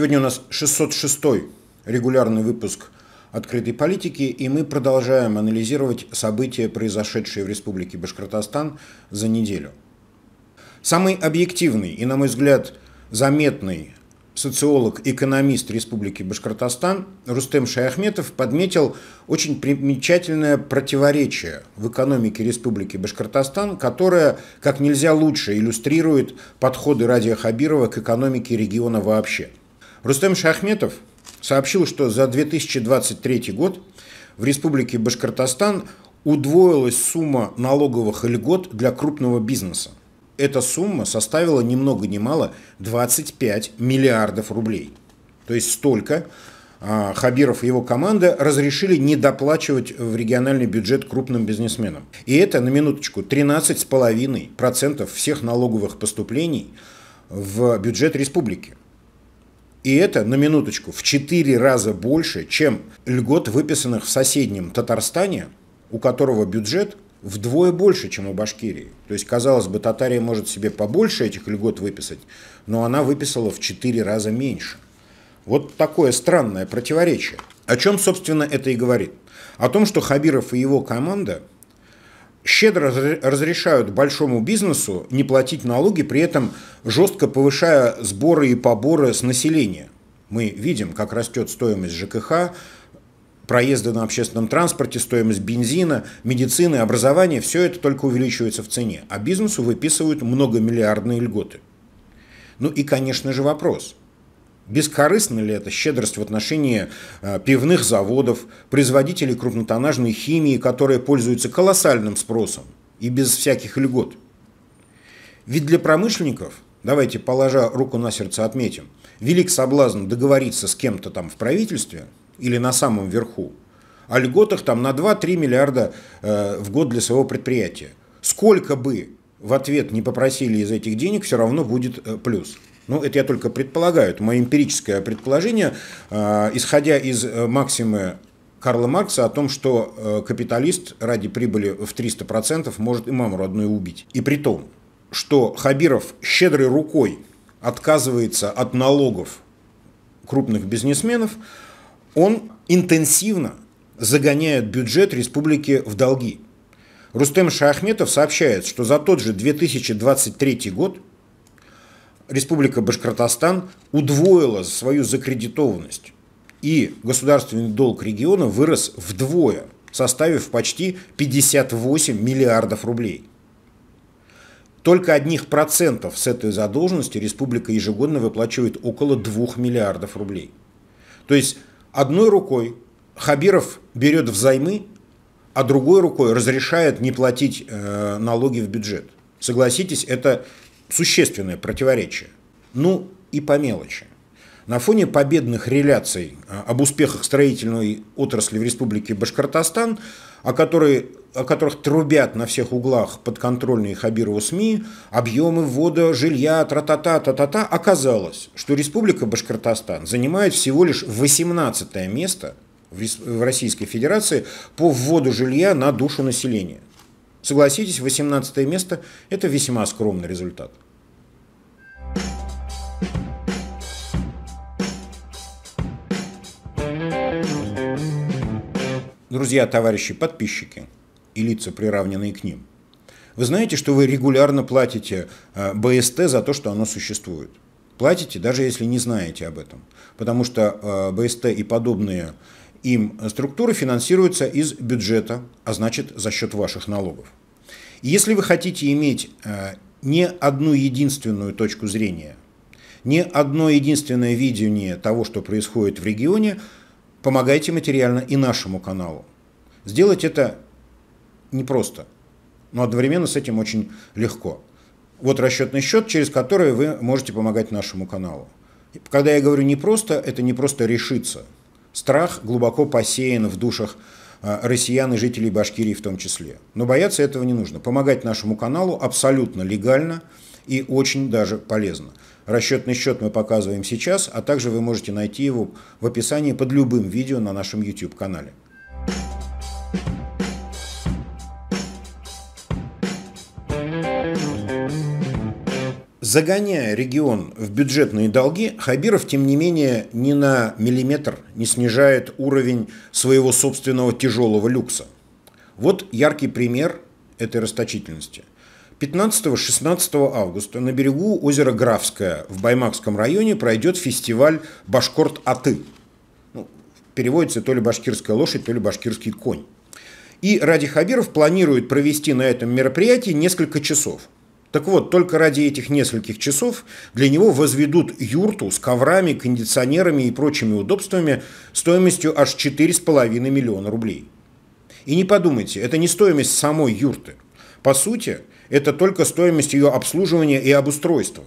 Сегодня у нас 606 регулярный выпуск «Открытой политики», и мы продолжаем анализировать события, произошедшие в Республике Башкортостан за неделю. Самый объективный и, на мой взгляд, заметный социолог-экономист Республики Башкортостан Рустем Шаяхметов подметил очень примечательное противоречие в экономике Республики Башкортостан, которое как нельзя лучше иллюстрирует подходы Радия Хабирова к экономике региона вообще – Рустем Шахметов сообщил, что за 2023 год в республике Башкортостан удвоилась сумма налоговых льгот для крупного бизнеса. Эта сумма составила ни много ни мало 25 миллиардов рублей. То есть столько а, Хабиров и его команда разрешили не доплачивать в региональный бюджет крупным бизнесменам. И это, на минуточку, 13,5% всех налоговых поступлений в бюджет республики. И это, на минуточку, в 4 раза больше, чем льгот, выписанных в соседнем Татарстане, у которого бюджет вдвое больше, чем у Башкирии. То есть, казалось бы, Татария может себе побольше этих льгот выписать, но она выписала в 4 раза меньше. Вот такое странное противоречие. О чем, собственно, это и говорит. О том, что Хабиров и его команда щедро разрешают большому бизнесу не платить налоги, при этом жестко повышая сборы и поборы с населения. Мы видим, как растет стоимость ЖКХ, проезда на общественном транспорте, стоимость бензина, медицины, образования, все это только увеличивается в цене, а бизнесу выписывают многомиллиардные льготы. Ну и, конечно же, вопрос – Бескорыстна ли это щедрость в отношении э, пивных заводов, производителей крупнотоннажной химии, которые пользуются колоссальным спросом и без всяких льгот? Ведь для промышленников, давайте положа руку на сердце отметим, велик соблазн договориться с кем-то там в правительстве или на самом верху о льготах там на 2-3 миллиарда э, в год для своего предприятия. Сколько бы в ответ не попросили из этих денег, все равно будет э, плюс. Ну, это я только предполагаю, это мое эмпирическое предположение, а, исходя из э, максимы Карла Маркса о том, что э, капиталист ради прибыли в 300% может и маму родную убить. И при том, что Хабиров щедрой рукой отказывается от налогов крупных бизнесменов, он интенсивно загоняет бюджет республики в долги. Рустем Шахметов сообщает, что за тот же 2023 год Республика Башкортостан удвоила свою закредитованность, и государственный долг региона вырос вдвое, составив почти 58 миллиардов рублей. Только одних процентов с этой задолженности республика ежегодно выплачивает около 2 миллиардов рублей. То есть одной рукой Хабиров берет взаймы, а другой рукой разрешает не платить э, налоги в бюджет. Согласитесь, это существенное противоречие. Ну и по мелочи. На фоне победных реляций а, об успехах строительной отрасли в Республике Башкортостан, о, которой, о которых трубят на всех углах подконтрольные Хабирову СМИ, объемы ввода жилья, тра-та-та, та-та-та, оказалось, что Республика Башкортостан занимает всего лишь 18 место в Российской Федерации по вводу жилья на душу населения. Согласитесь, 18 место – это весьма скромный результат. друзья, товарищи, подписчики и лица, приравненные к ним, вы знаете, что вы регулярно платите э, БСТ за то, что оно существует. Платите, даже если не знаете об этом. Потому что э, БСТ и подобные им структуры финансируются из бюджета, а значит за счет ваших налогов. И если вы хотите иметь э, не одну единственную точку зрения, не одно единственное видение того, что происходит в регионе, помогайте материально и нашему каналу. Сделать это непросто, но одновременно с этим очень легко. Вот расчетный счет, через который вы можете помогать нашему каналу. Когда я говорю непросто, это не просто решиться. Страх глубоко посеян в душах э, россиян и жителей Башкирии в том числе. Но бояться этого не нужно. Помогать нашему каналу абсолютно легально и очень даже полезно. Расчетный счет мы показываем сейчас, а также вы можете найти его в описании под любым видео на нашем YouTube-канале. Загоняя регион в бюджетные долги, Хабиров, тем не менее, ни на миллиметр не снижает уровень своего собственного тяжелого люкса. Вот яркий пример этой расточительности. 15-16 августа на берегу озера Графское в Баймакском районе пройдет фестиваль «Башкорт-Аты». Ну, переводится то ли «башкирская лошадь», то ли «башкирский конь». И Ради Хабиров планирует провести на этом мероприятии несколько часов – так вот, только ради этих нескольких часов для него возведут юрту с коврами, кондиционерами и прочими удобствами стоимостью аж 4,5 миллиона рублей. И не подумайте, это не стоимость самой юрты. По сути, это только стоимость ее обслуживания и обустройства.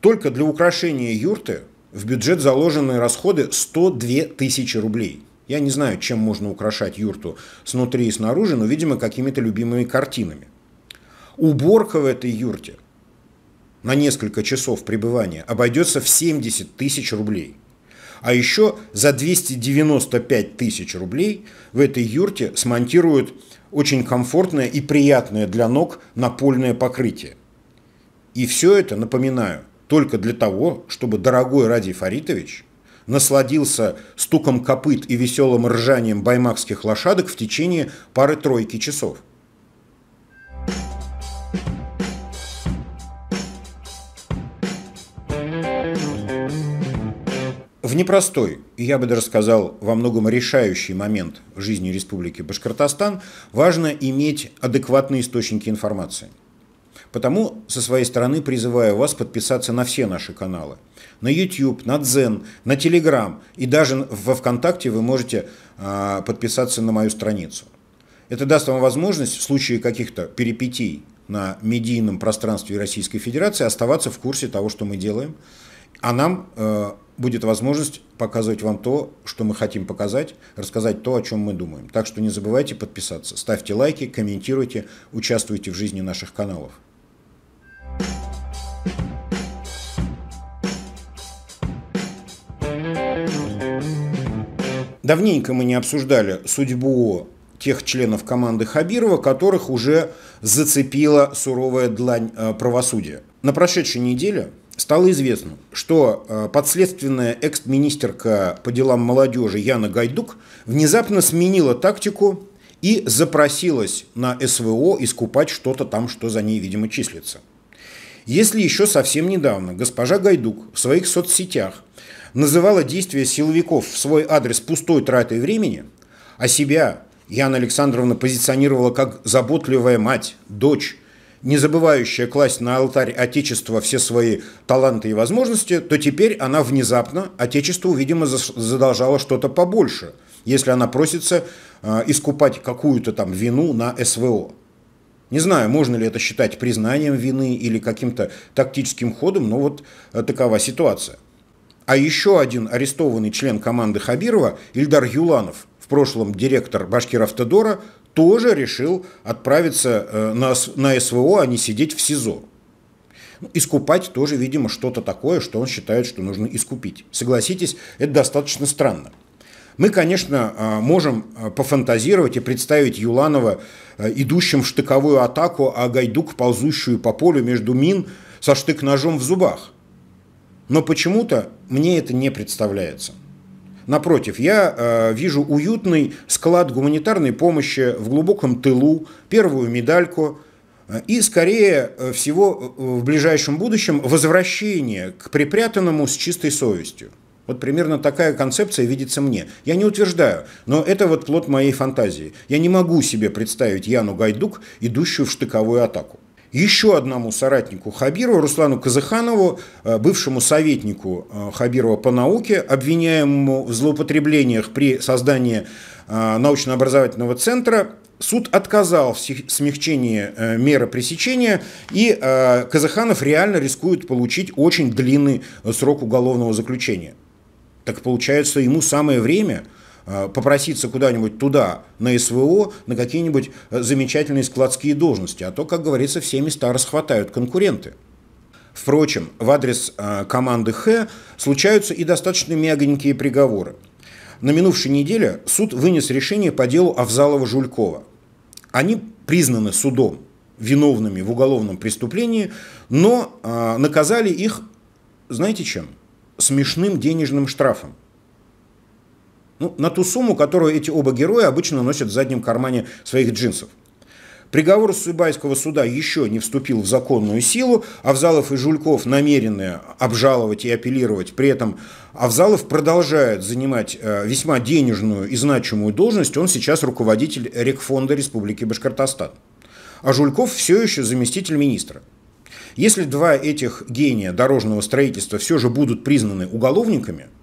Только для украшения юрты в бюджет заложены расходы 102 тысячи рублей. Я не знаю, чем можно украшать юрту снутри и снаружи, но, видимо, какими-то любимыми картинами. Уборка в этой юрте на несколько часов пребывания обойдется в 70 тысяч рублей. А еще за 295 тысяч рублей в этой юрте смонтируют очень комфортное и приятное для ног напольное покрытие. И все это, напоминаю, только для того, чтобы дорогой Ради Фаритович насладился стуком копыт и веселым ржанием баймакских лошадок в течение пары-тройки часов – непростой, и я бы даже сказал, во многом решающий момент в жизни Республики Башкортостан важно иметь адекватные источники информации. Потому со своей стороны призываю вас подписаться на все наши каналы. На YouTube, на Дзен, на Telegram и даже во ВКонтакте вы можете э, подписаться на мою страницу. Это даст вам возможность в случае каких-то перипетий на медийном пространстве Российской Федерации оставаться в курсе того, что мы делаем, а нам э, будет возможность показывать вам то, что мы хотим показать, рассказать то, о чем мы думаем. Так что не забывайте подписаться, ставьте лайки, комментируйте, участвуйте в жизни наших каналов. Давненько мы не обсуждали судьбу тех членов команды Хабирова, которых уже зацепила суровая длань э, правосудия. На прошедшей неделе стало известно, что э, подследственная экс-министерка по делам молодежи Яна Гайдук внезапно сменила тактику и запросилась на СВО искупать что-то там, что за ней, видимо, числится. Если еще совсем недавно госпожа Гайдук в своих соцсетях называла действия силовиков в свой адрес пустой тратой времени, а себя Яна Александровна позиционировала как заботливая мать, дочь, не забывающая класть на алтарь Отечества все свои таланты и возможности, то теперь она внезапно Отечеству, видимо, задолжала что-то побольше, если она просится а, искупать какую-то там вину на СВО. Не знаю, можно ли это считать признанием вины или каким-то тактическим ходом, но вот а, такова ситуация. А еще один арестованный член команды Хабирова, Ильдар Юланов, в прошлом директор БашкирАвтодора тоже решил отправиться э, на, на СВО, а не сидеть в СИЗО. Ну, искупать тоже, видимо, что-то такое, что он считает, что нужно искупить. Согласитесь, это достаточно странно. Мы, конечно, э, можем э, пофантазировать и представить Юланова идущим в штыковую атаку, а Гайдук, ползущую по полю между мин со штык-ножом в зубах. Но почему-то мне это не представляется. Напротив, я э, вижу уютный склад гуманитарной помощи в глубоком тылу, первую медальку э, и, скорее э, всего, э, в ближайшем будущем возвращение к припрятанному с чистой совестью. Вот примерно такая концепция видится мне. Я не утверждаю, но это вот плод моей фантазии. Я не могу себе представить Яну Гайдук, идущую в штыковую атаку еще одному соратнику Хабирова, Руслану Казаханову, э, бывшему советнику э, Хабирова по науке, обвиняемому в злоупотреблениях при создании э, научно-образовательного центра, суд отказал в смягчении меры пресечения, и Казаханов реально рискует получить очень длинный срок уголовного заключения. Так получается, ему самое время – Э, попроситься куда-нибудь туда, на СВО, на какие-нибудь э, замечательные складские должности, а то, как говорится, все места расхватают конкуренты. Впрочем, в адрес э, команды «Х» случаются и достаточно мягонькие приговоры. На минувшей неделе суд вынес решение по делу Авзалова-Жулькова. Они признаны судом виновными в уголовном преступлении, но наказали их, знаете чем? Смешным денежным штрафом. Ну, на ту сумму, которую эти оба героя обычно носят в заднем кармане своих джинсов. Приговор Субайского суда еще не вступил в законную силу, Авзалов и Жульков намерены обжаловать и апеллировать. При этом Авзалов продолжает занимать э, весьма денежную и значимую должность, он сейчас руководитель Рекфонда Республики Башкортостан. А Жульков все еще заместитель министра. Если два этих гения дорожного строительства все же будут признаны уголовниками –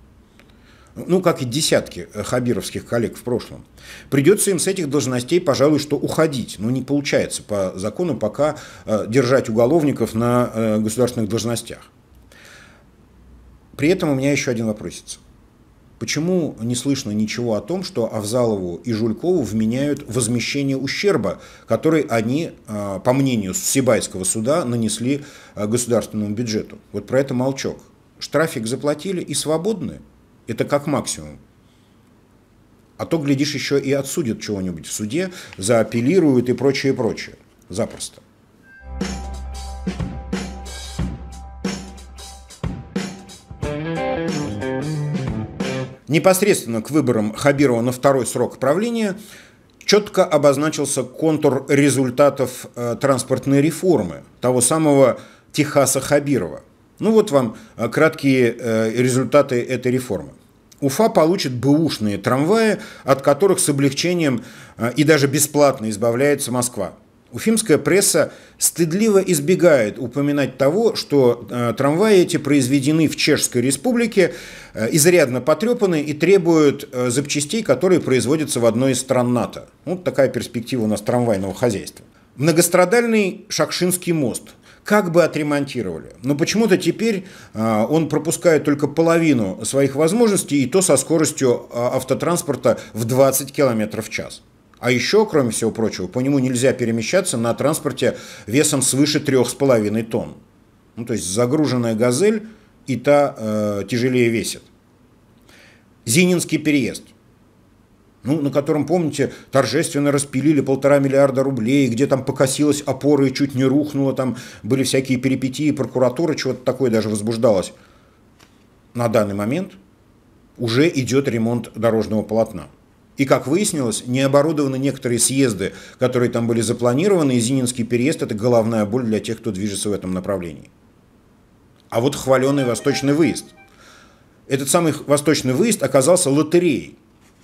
ну, как и десятки э, хабировских коллег в прошлом. Придется им с этих должностей, пожалуй, что уходить. Но ну, не получается по закону пока э, держать уголовников на э, государственных должностях. При этом у меня еще один вопросец. Почему не слышно ничего о том, что Авзалову и Жулькову вменяют возмещение ущерба, который они, по мнению Сибайского суда, нанесли государственному бюджету? Вот про это молчок. Штрафик заплатили и свободны – это как максимум. А то, глядишь, еще и отсудят чего-нибудь в суде, заапеллируют и прочее, прочее. Запросто. Непосредственно к выборам Хабирова на второй срок правления четко обозначился контур результатов э, транспортной реформы, того самого Техаса Хабирова. Ну вот вам э, краткие э, результаты этой реформы. Уфа получит бэушные трамваи, от которых с облегчением э, и даже бесплатно избавляется Москва. Уфимская пресса стыдливо избегает упоминать того, что э, трамваи эти произведены в Чешской Республике, э, изрядно потрепаны и требуют запчастей, которые производятся в одной из стран НАТО. Вот такая перспектива у нас трамвайного хозяйства. Многострадальный Шакшинский мост – как бы отремонтировали. Но почему-то теперь а, он пропускает только половину своих возможностей, и то со скоростью а, автотранспорта в 20 км в час. А еще, кроме всего прочего, по нему нельзя перемещаться на транспорте весом свыше 3,5 тонн. Ну, то есть загруженная «Газель» и та э, тяжелее весит. Зининский переезд – ну, на котором, помните, торжественно распилили полтора миллиарда рублей, где там покосилась опора и чуть не рухнула, там были всякие перипетии, прокуратура, чего-то такое даже возбуждалось. На данный момент уже идет ремонт дорожного полотна. И, как выяснилось, не оборудованы некоторые съезды, которые там были запланированы, и Зининский переезд – это головная боль для тех, кто движется в этом направлении. А вот хваленый восточный выезд. Этот самый восточный выезд оказался лотереей.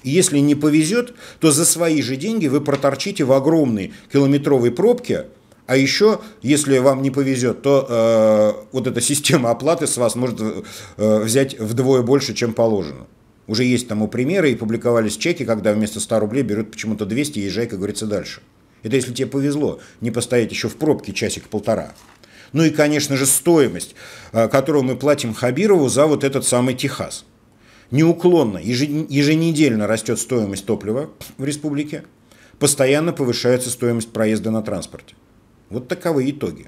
Если не повезет, то за свои же деньги вы проторчите в огромной километровой пробке, а еще, если вам не повезет, то э, вот эта система оплаты с вас может э, взять вдвое больше, чем положено. Уже есть тому примеры, и публиковались чеки, когда вместо 100 рублей берут почему-то 200, и езжай, как говорится, дальше. Это если тебе повезло не постоять еще в пробке часик-полтора. Ну и, конечно же, стоимость, э, которую мы платим Хабирову за вот этот самый Техас. Неуклонно, еженедельно растет стоимость топлива в республике, постоянно повышается стоимость проезда на транспорте. Вот таковы итоги.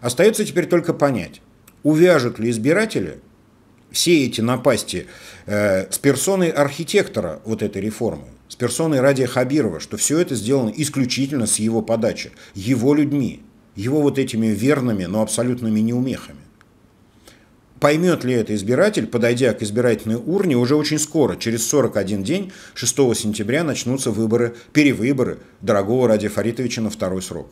Остается теперь только понять, увяжут ли избиратели все эти напасти э, с персоной архитектора вот этой реформы, с персоной Радия Хабирова, что все это сделано исключительно с его подачи, его людьми, его вот этими верными, но абсолютными неумехами. Поймет ли это избиратель, подойдя к избирательной урне уже очень скоро, через 41 день, 6 сентября, начнутся выборы, перевыборы дорогого Ради Фаритовича на второй срок.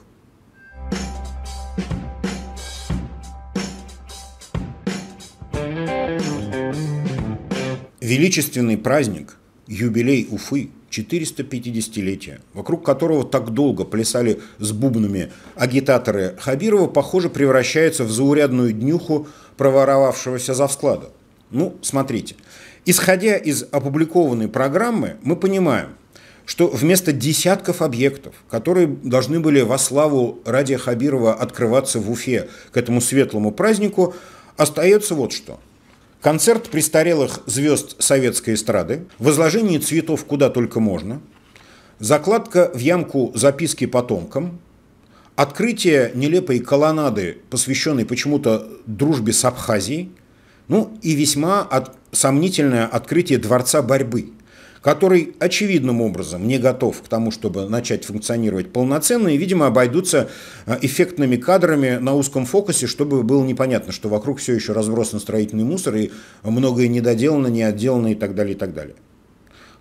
Величественный праздник, юбилей Уфы – 450-летия, вокруг которого так долго плясали с бубнами агитаторы Хабирова, похоже, превращается в заурядную днюху проворовавшегося за склада. Ну, смотрите. Исходя из опубликованной программы, мы понимаем, что вместо десятков объектов, которые должны были во славу Радия Хабирова открываться в Уфе к этому светлому празднику, остается вот что – концерт престарелых звезд советской эстрады, возложение цветов куда только можно, закладка в ямку записки потомкам, открытие нелепой колоннады, посвященной почему-то дружбе с Абхазией, ну и весьма от... сомнительное открытие Дворца борьбы – который очевидным образом не готов к тому, чтобы начать функционировать полноценно, и, видимо, обойдутся э, эффектными кадрами на узком фокусе, чтобы было непонятно, что вокруг все еще разбросан строительный мусор, и многое недоделано, не отделано и так далее, и так далее.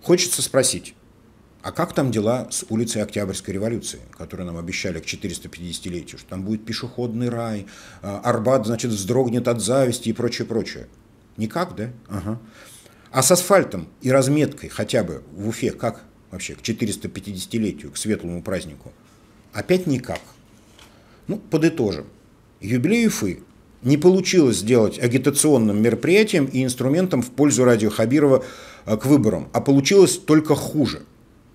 Хочется спросить, а как там дела с улицей Октябрьской революции, которую нам обещали к 450-летию, что там будет пешеходный рай, э, Арбат, значит, вздрогнет от зависти и прочее, прочее? Никак, да? Ага. А с асфальтом и разметкой хотя бы в Уфе как вообще к 450-летию, к светлому празднику? Опять никак. Ну, подытожим. Юбилей Уфы не получилось сделать агитационным мероприятием и инструментом в пользу радио Хабирова э, к выборам, а получилось только хуже.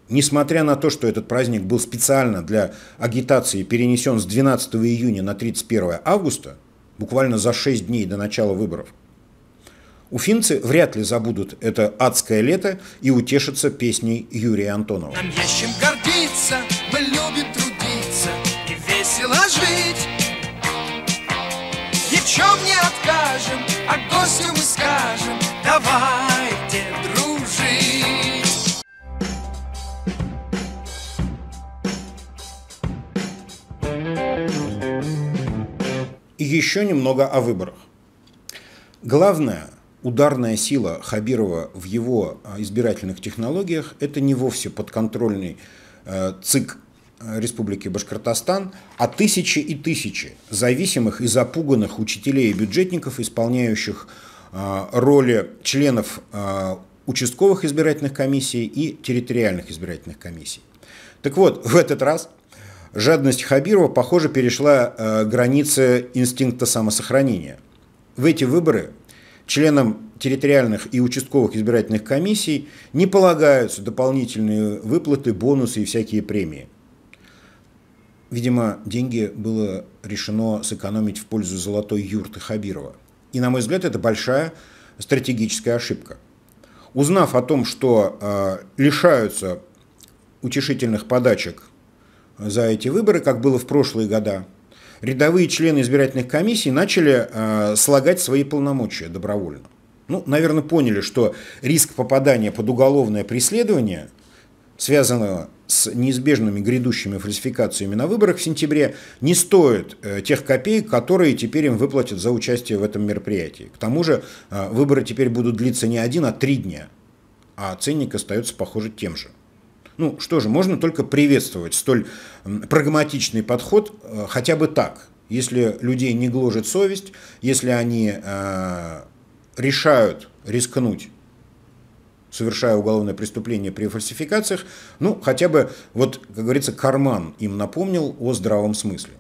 Несмотря на то, что этот праздник был специально для агитации перенесен с 12 июня на 31 августа, буквально за 6 дней до начала выборов – Уфимцы вряд ли забудут это адское лето и утешатся песней Юрия Антонова. Нам есть чем гордиться, мы любим трудиться и весело жить. Ни в чем не откажем, а гостю мы скажем, давайте дружить. И еще немного о выборах. Главное, ударная сила Хабирова в его а, избирательных технологиях – это не вовсе подконтрольный э, ЦИК э, Республики Башкортостан, а тысячи и тысячи зависимых и запуганных учителей и бюджетников, исполняющих а, роли членов а, участковых избирательных комиссий и территориальных избирательных комиссий. Так вот, в этот раз жадность Хабирова, похоже, перешла э, границы инстинкта самосохранения. В эти выборы членам территориальных и участковых избирательных комиссий не полагаются дополнительные выплаты, бонусы и всякие премии. Видимо, деньги было решено сэкономить в пользу золотой юрты Хабирова. И, на мой взгляд, это большая стратегическая ошибка. Узнав о том, что э, лишаются утешительных подачек за эти выборы, как было в прошлые года, рядовые члены избирательных комиссий начали э, слагать свои полномочия добровольно. Ну, наверное, поняли, что риск попадания под уголовное преследование, связанного с неизбежными грядущими фальсификациями на выборах в сентябре, не стоит э, тех копеек, которые теперь им выплатят за участие в этом мероприятии. К тому же э, выборы теперь будут длиться не один, а три дня, а ценник остается, похоже, тем же. Ну что же, можно только приветствовать столь прагматичный подход э, хотя бы так. Если людей не гложет совесть, если они э, решают рискнуть совершая уголовное преступление при фальсификациях, ну, хотя бы, вот, как говорится, карман им напомнил о здравом смысле.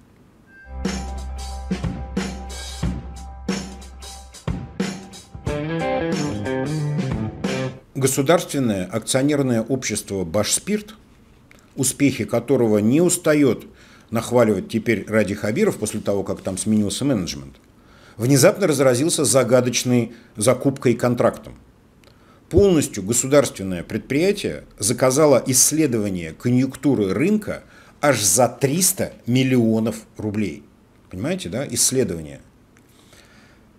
Государственное акционерное общество «Башспирт», успехи которого не устает нахваливать теперь Ради Хабиров после того, как там сменился менеджмент, внезапно разразился загадочной закупкой и контрактом. Полностью государственное предприятие заказало исследование конъюнктуры рынка аж за 300 миллионов рублей. Понимаете, да? Исследование.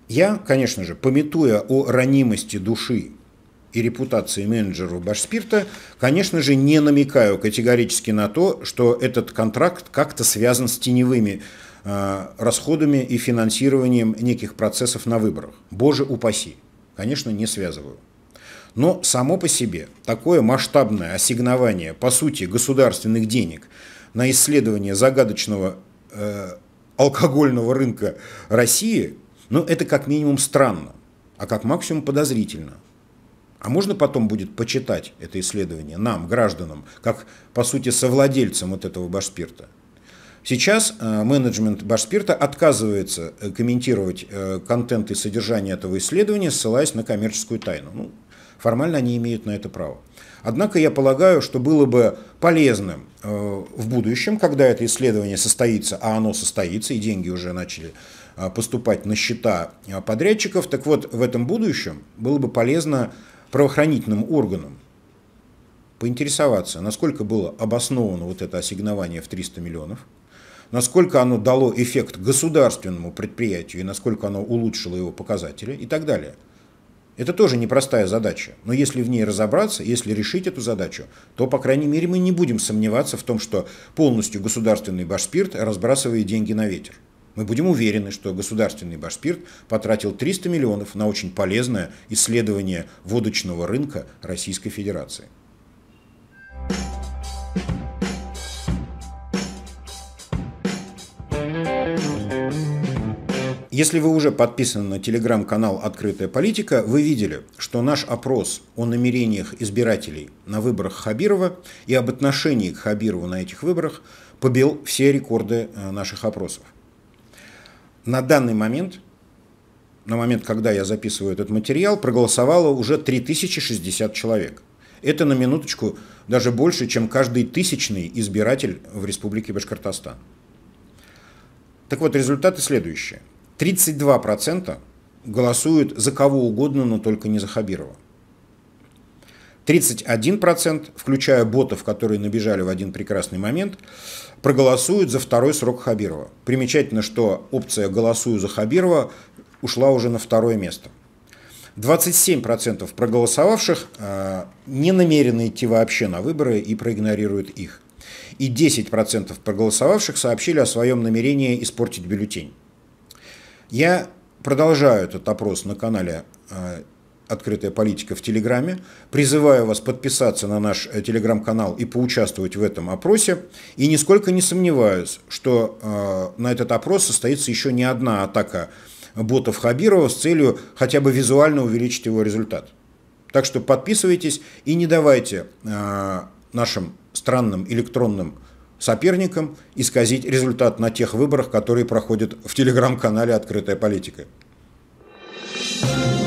Я, конечно же, пометуя о ранимости души и репутации менеджеров Башспирта, конечно же, не намекаю категорически на то, что этот контракт как-то связан с теневыми э, расходами и финансированием неких процессов на выборах. Боже упаси. Конечно, не связываю. Но само по себе такое масштабное ассигнование, по сути, государственных денег на исследование загадочного э, алкогольного рынка России, ну, это как минимум странно, а как максимум подозрительно. А можно потом будет почитать это исследование нам, гражданам, как, по сути, совладельцам вот этого башспирта? Сейчас э, менеджмент Башспирта отказывается э, комментировать э, контент и содержание этого исследования, ссылаясь на коммерческую тайну. Ну, формально они имеют на это право. Однако я полагаю, что было бы полезным в будущем, когда это исследование состоится, а оно состоится, и деньги уже начали поступать на счета подрядчиков, так вот в этом будущем было бы полезно правоохранительным органам поинтересоваться, насколько было обосновано вот это ассигнование в 300 миллионов, насколько оно дало эффект государственному предприятию и насколько оно улучшило его показатели и так далее. Это тоже непростая задача, но если в ней разобраться, если решить эту задачу, то, по крайней мере, мы не будем сомневаться в том, что полностью государственный башспирт разбрасывает деньги на ветер мы будем уверены, что государственный Башспирт потратил 300 миллионов на очень полезное исследование водочного рынка Российской Федерации. Если вы уже подписаны на телеграм-канал «Открытая политика», вы видели, что наш опрос о намерениях избирателей на выборах Хабирова и об отношении к Хабирову на этих выборах побил все рекорды э, наших опросов на данный момент, на момент, когда я записываю этот материал, проголосовало уже 3060 человек. Это на минуточку даже больше, чем каждый тысячный избиратель в Республике Башкортостан. Так вот, результаты следующие. 32% голосуют за кого угодно, но только не за Хабирова. 31%, включая ботов, которые набежали в один прекрасный момент, проголосуют за второй срок Хабирова. Примечательно, что опция «голосую за Хабирова» ушла уже на второе место. 27% проголосовавших э, не намерены идти вообще на выборы и проигнорируют их. И 10% проголосовавших сообщили о своем намерении испортить бюллетень. Я продолжаю этот опрос на канале э, открытая политика в Телеграме. Призываю вас подписаться на наш э, Телеграм-канал и поучаствовать в этом опросе. И нисколько не сомневаюсь, что э, на этот опрос состоится еще не одна атака ботов Хабирова с целью хотя бы визуально увеличить его результат. Так что подписывайтесь и не давайте э, нашим странным электронным соперникам исказить результат на тех выборах, которые проходят в телеграм-канале «Открытая политика». Thank you